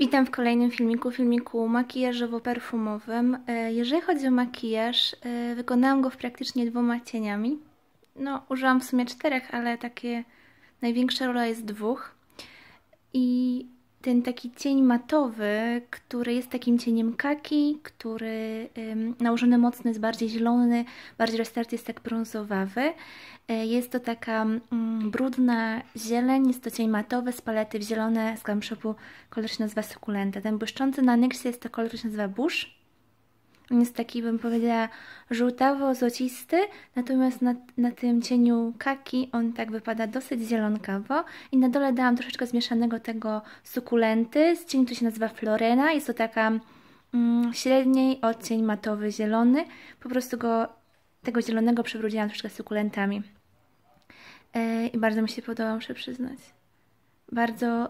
Witam w kolejnym filmiku, filmiku makijażowo-perfumowym. E, jeżeli chodzi o makijaż, e, wykonałam go w praktycznie dwoma cieniami. No, użyłam w sumie czterech, ale takie największa rola jest dwóch. I ten taki cień matowy, który jest takim cieniem kaki, który ym, nałożony mocno jest bardziej zielony, bardziej restart jest tak brązowawy. E, jest to taka mm, brudna zieleń, jest to cień matowy z palety w zielone z skamszopu, kolor się nazywa sukulenta. Ten błyszczący na nyxie jest to kolor, który się nazywa bush. On jest taki, bym powiedziała, żółtawo-złocisty, natomiast na, na tym cieniu kaki on tak wypada dosyć zielonkawo. I na dole dałam troszeczkę zmieszanego tego sukulenty z cieniu, który się nazywa Florena. Jest to taka mm, średniej odcień matowy zielony. Po prostu go, tego zielonego przewróciłam troszeczkę sukulentami. Yy, I bardzo mi się podoba, muszę przyznać. Bardzo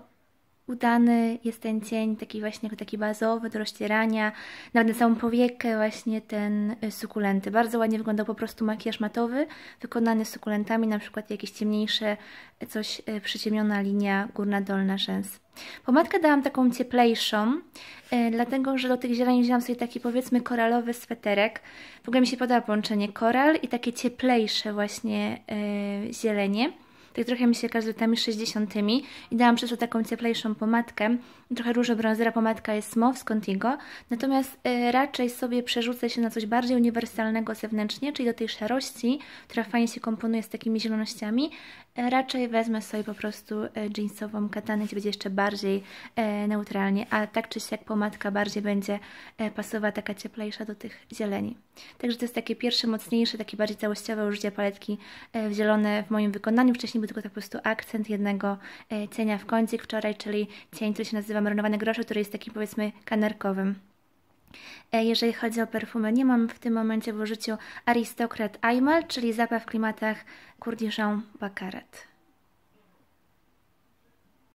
udany jest ten cień, taki właśnie taki bazowy do rozcierania, nawet na całą powiekę właśnie ten y, sukulenty. Bardzo ładnie wyglądał po prostu makijaż matowy, wykonany z sukulentami, na przykład jakieś ciemniejsze, y, coś y, przyciemniona linia górna-dolna rzęs. Pomadkę dałam taką cieplejszą, dlatego, że do tych zieleni wzięłam sobie taki powiedzmy koralowy sweterek. W ogóle mi się podoba połączenie koral i takie cieplejsze właśnie zielenie tak trochę mi się każe latami 60. i dałam przez to taką cieplejszą pomadkę, trochę różobrązera pomadka jest MOV z Contigo, natomiast y, raczej sobie przerzucę się na coś bardziej uniwersalnego zewnętrznie, czyli do tej szarości, która fajnie się komponuje z takimi zielonościami, y, raczej wezmę sobie po prostu y, jeansową katanę, gdzie będzie jeszcze bardziej y, neutralnie, a tak czy siak pomadka bardziej będzie y, pasowała, taka cieplejsza do tych zieleni. Także to jest takie pierwsze, mocniejsze, takie bardziej całościowe użycie paletki y, w zielone w moim wykonaniu. Wcześniej tylko tak po prostu akcent jednego e, cienia w końcik wczoraj, czyli cień, który się nazywa marynowany groszy, który jest takim powiedzmy kanarkowym. E, jeżeli chodzi o perfumy, nie mam w tym momencie w użyciu Aristocrat Aimal, czyli zapach w klimatach Kurdiszą Bakaret.